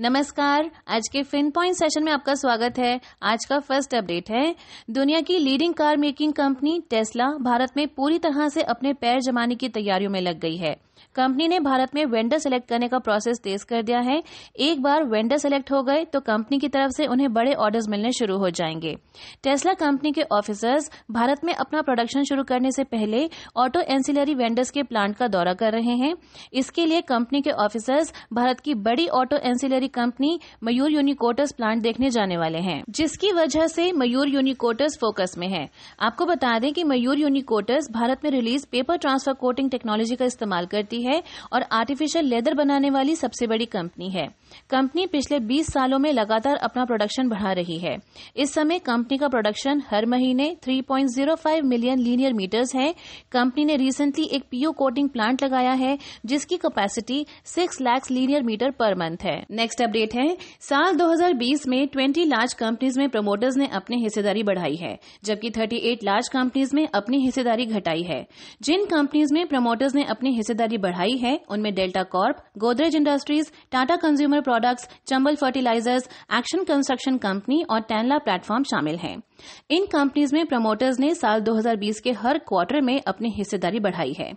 नमस्कार आज के फिन पॉइंट सेशन में आपका स्वागत है आज का फर्स्ट अपडेट है दुनिया की leading car making company Tesla Bharat में पूरी तरह से अपने पैर जमाने की तैयारियों में लग गई है कंपनी ने भारत में वेंडर सेलेक्ट करने का प्रोसेस तेज कर दिया है एक बार वेंडर सेलेक्ट हो गए तो कंपनी की तरफ से उन्हें बड़े ऑर्डर्स मिलने शुरू हो जाएंगे टेस्ला कंपनी के ऑफिसर्स भारत में अपना प्रोडक्शन शुरू करने से पहले ऑटो एंसिलरी वेंडर्स के प्लांट का दौरा कर रहे हैं इसके लिए कंपनी के ऑफिसर्स भारत की बड़ी auto ancillary company Mayur Uniquoters plant देखने जाने वाले हैं जिसकी वजह से मयूर यूनिकोटर्स फोकस में है आपको बता दें कि मयूर यूनिकोटर्स भारत में release paper transfer coating technology का इस्तेमाल कर करती है और आर्टिफिशियल लेदर बनाने वाली सबसे बड़ी कंपनी है कंपनी पिछले 20 सालों में लगातार अपना प्रोडक्शन बढ़ा रही है इस समय कंपनी का प्रोडक्शन हर महीने 3.05 मिलियन लीनियर मीटर्स है कंपनी ने रिसेंटली एक पीओ कोटिंग प्लांट लगाया है जिसकी कैपेसिटी 6 लाख लीनियर मीटर पर मंथ है नेक्स्ट अपडेट है साल 2020 में 20 लार्ज कंपनीज में प्रमोटर्स ने अपनी हिस्सेदारी बढ़ाई है जबकि 38 लार्ज कंपनीज में अपनी हिस्सेदारी घटाई है जिन कंपनीज में प्रमोटर्स ने अपनी हिस्सेदारी आबादी बढ़ाई है उनमें Delta Corp Godrej industries Tata consumer products Chambal fertilisers action construction company और टैनला प्लेटफॉर्म शामिल हैं इन कंपनीज में प्रमोटर्स ने साल 2020 के हर क्वार्टर में अपनी हिस्सेदारी बढ़ाई है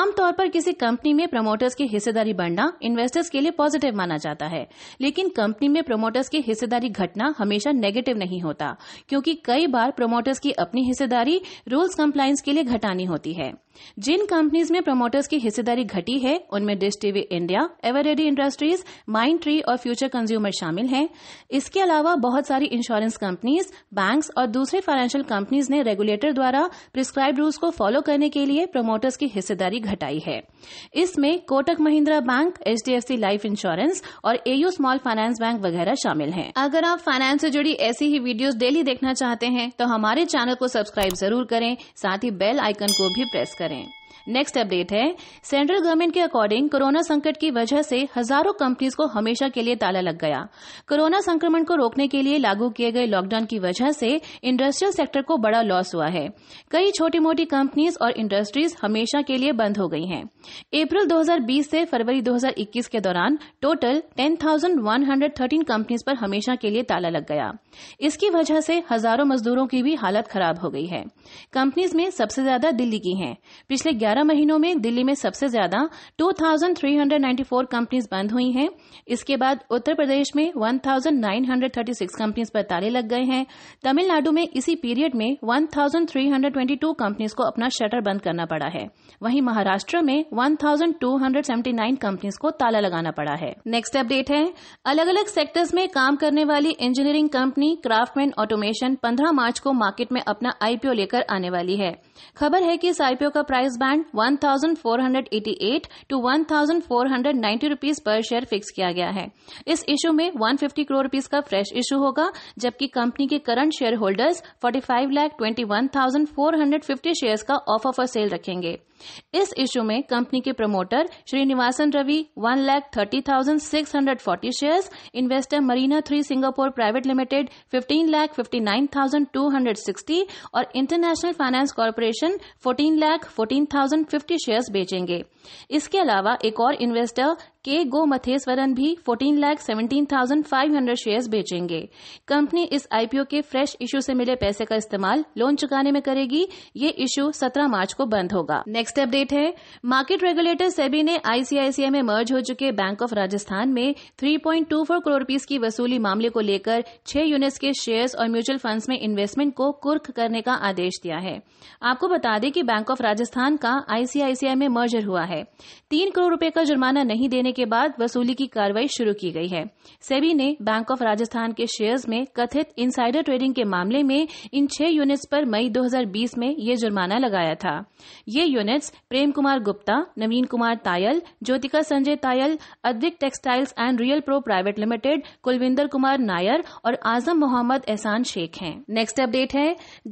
आमतौर पर किसी कंपनी में प्रमोटर्स की हिस्सेदारी बढ़ना इन्वेस्टर्स के लिए पॉजिटिव माना जाता है लेकिन कंपनी में प्रमोटर्स की हिस्सेदारी घटना हमेशा नेगेटिव नहीं होता क्योंकि कई बार प्रमोटर्स की अपनी हिस्सेदारी रूल्स कंप्लायंस के लिए घटानी होती है जिन कंपनीज में प्रमोटर्स की हिस्सेदारी घटी है उनमें Dish TV India Eveready industries Mindtree और फ्यूचर कंज्यूमर शामिल हैं इसके अलावा बहुत सारी इंश्योरेंस कंपनीज बैंक्स और दूसरी फाइनेंशियल कंपनीज ने रेगुलेटर द्वारा प्रिस्क्राइब रूल्स को फॉलो करने के लिए प्रमोटर्स की हिस्सेदारी घटाई है इसमें Kotak Mahindra bank HDFC life insurance और एयू स्मॉल फाइनेंस बैंक वगैरह शामिल हैं। अगर आप फाइनेंस से जुड़ी ऐसी ही वीडियोस डेली देखना चाहते हैं तो हमारे चैनल को सब्सक्राइब जरूर करें साथ ही बेल आइकन को भी प्रेस करें नेक्स्ट अपडेट है सेंट्रल गवर्नमेंट के अकॉर्डिंग कोरोना संकट की वजह से हजारों कंपनीज को हमेशा के लिए ताला लग गया कोरोना संक्रमण को रोकने के लिए लागू किए गए लॉकडाउन की वजह से इंडस्ट्रियल सेक्टर को बड़ा लॉस हुआ है कई छोटी मोटी कंपनीज और इंडस्ट्रीज हमेशा के लिए बंद हो गई हैं अप्रैल 2020 से फरवरी 2021 के दौरान टोटल 10,113 कंपनीज पर हमेशा के लिए ताला लग गया इसकी वजह से हजारों मजदूरों की भी हालत खराब हो गई है कंपनीज में सबसे ज्यादा दिल्ली की हैं पिछले 11 महीनों में दिल्ली में सबसे ज्यादा 2,394 कंपनीज बंद हुई हैं इसके बाद उत्तर प्रदेश में 1,936 कंपनीज पर ताले लग गए हैं तमिलनाडु में इसी पीरियड में 1,322 कंपनीज को अपना शटर बंद करना पड़ा है वहीं महाराष्ट्र में 1,279 कंपनीज को ताला लगाना पड़ा है नेक्स्ट अपडेट है अलग अलग सेक्टर्स में काम करने वाली इंजीनियरिंग कंपनी क्राफ्टमैन ऑटोमेशन पंद्रह मार्च को मार्केट में अपना आईपीओ लेकर आने वाली है खबर है कि इस आईपीओ का प्राइस बैंड 1488 टू 1490 रुपीस पर शेयर फिक्स किया गया है इस इशू में 150 करोड़ रुपीस का फ्रेश इशू होगा जबकि कंपनी के current shareholders 45 lakh 21,450 shares का ऑफ ऑफर सेल रखेंगे इस इशू में कंपनी के promoter Srinivasan Ravi one lakh thirty thousand six hundred forty share investor Marina three Singapore private limited fifteen lakh fifty nine thousand two hundred sixty और international finance corporation fourteen lakh fourteen thousand fifty shares बेचेंगे इसके अलावा एक और investor के गो मथेश्वरन भी fourteen lakh seventeen thousand five hundred share बेचेंगे कंपनी इस आईपीओ के फ्रेश इशू से मिले पैसे का इस्तेमाल लोन चुकाने में करेगी ये इशू सत्रह मार्च को बंद होगा नेक्स्ट अपडेट है मार्केट रेगुलेटर सेबी ने आईसीआईसीआई में मर्ज हो चुके बैंक ऑफ राजस्थान में 3.24 करोड़ रूपीज की वसूली मामले को लेकर छह यूनिट्स के शेयर्स और म्यूचुअल फंड्स में इन्वेस्टमेंट को कुर्क करने का आदेश दिया है आपको बता दें कि बैंक ऑफ राजस्थान का आईसीआईसीआई में मर्जर हुआ है तीन करोड़ रूपये का जुर्माना नहीं देने के बाद वसूली की कार्रवाई शुरू की गई है सेबी ने बैंक ऑफ राजस्थान के शेयर्स में कथित इनसाइडर ट्रेडिंग के मामले में इन छह यूनिट्स पर मई 2020 में ये जुर्माना लगाया था ये units Prem Kumar Gupta Naveen Kumar Tayal Jyotika Sanjay Tayal Advik textiles and Real Pro private limited Kulvinder Kumar Nair और आजम मोहम्मद एहसान शेख हैं नेक्स्ट अपडेट है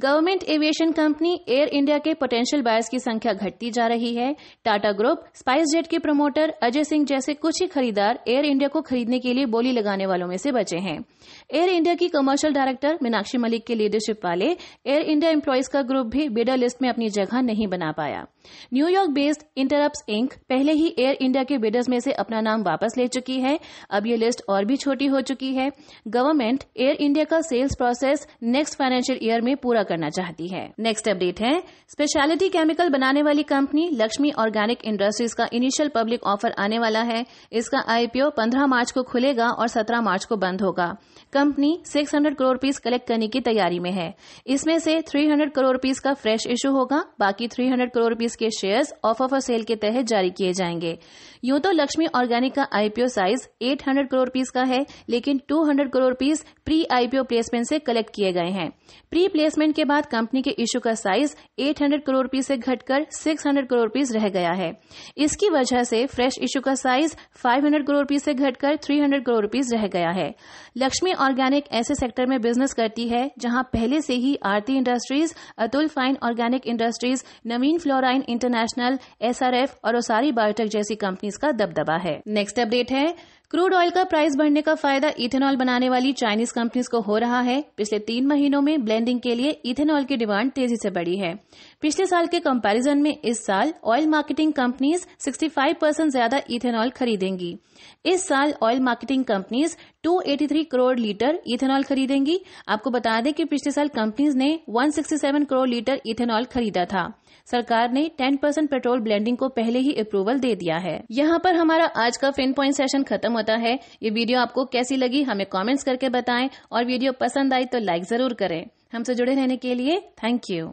government aviation company Air India के पोटेंशियल बायर्स की संख्या घटती जा रही है टाटा ग्रुप स्पाइस जेट के प्रमोटर अजय सिंह जैसे से कुछ ही खरीदार एयर इंडिया को खरीदने के लिए बोली लगाने वालों में से बचे हैं एयर इंडिया की कमर्शियल डायरेक्टर मीनाक्षी मलिक के लीडरशिप वाले एयर इंडिया एम्प्लॉयज का ग्रुप भी बिडर लिस्ट में अपनी जगह नहीं बना पाया न्यूयॉर्क बेस्ड इंटरअप्स इंक पहले ही एयर इंडिया के बिडर्स में से अपना नाम वापस ले चुकी है अब ये लिस्ट और भी छोटी हो चुकी है गवर्नमेंट एयर इंडिया का sales process next financial year में पूरा करना चाहती है नेक्स्ट अपडेट है स्पेशलिटी केमिकल बनाने वाली कंपनी लक्ष्मी ऑर्गेनिक इंडस्ट्रीज का इनिशियल पब्लिक ऑफर आने वाला है है इसका आईपीओ 15 मार्च को खुलेगा और 17 मार्च को बंद होगा कंपनी 600 करोड़ रुपीज कलेक्ट करने की तैयारी में है इसमें से 300 करोड़ रूपीज का फ्रेश इशू होगा बाकी 300 करोड़ रूपीज के शेयर्स ऑफर सेल के तहत जारी किए जाएंगे यूं तो लक्ष्मी ऑर्गेनिक का आईपीओ साइज 800 करोड़ रुपीज का है लेकिन 200 crore rupees pre IPO placement से कलेक्ट किए गए हैं प्री प्लेसमेंट के बाद कंपनी के इशू का साइज 800 करोड़ रुपए से घटकर 600 करोड़ रुपए रह गया है इसकी वजह से फ्रेश इशू का साइज 500 करोड़ रुपए से घटकर 300 करोड़ रूपीज रह गया है लक्ष्मी ऑर्गेनिक ऐसे सेक्टर में बिजनेस करती है जहां पहले से ही Aarti industries Atul fine organic industries Navin fluorine international SRF और ओसारी बायोटेक जैसी कंपनीज का दबदबा है नेक्स्ट अपडेट है क्रूड ऑयल का प्राइस बढ़ने का फायदा इथेनॉल बनाने वाली चाइनीज कंपनीज को हो रहा है पिछले तीन महीनों में ब्लेंडिंग के लिए इथेनॉल की डिमांड तेजी से बढ़ी है पिछले साल के कंपैरिजन में इस साल ऑयल मार्केटिंग कंपनीज 65 परसेंट ज्यादा इथेनॉल खरीदेंगी इस साल oil marketing companies 283 crore litre ethanol खरीदेंगी आपको बता दें कि पिछले साल कंपनीज ने 167 करोड़ लीटर इथेनॉल खरीदा था सरकार ने 10 परसेंट पेट्रोल ब्लेंडिंग को पहले ही अप्रूवल दे दिया है यहाँ पर हमारा आज का फिन पॉइंट सेशन खत्म होता है ये वीडियो आपको कैसी लगी हमें कॉमेंट्स करके बताएं और वीडियो पसंद आई तो लाइक जरूर करें हमसे जुड़े रहने के लिए थैंक यू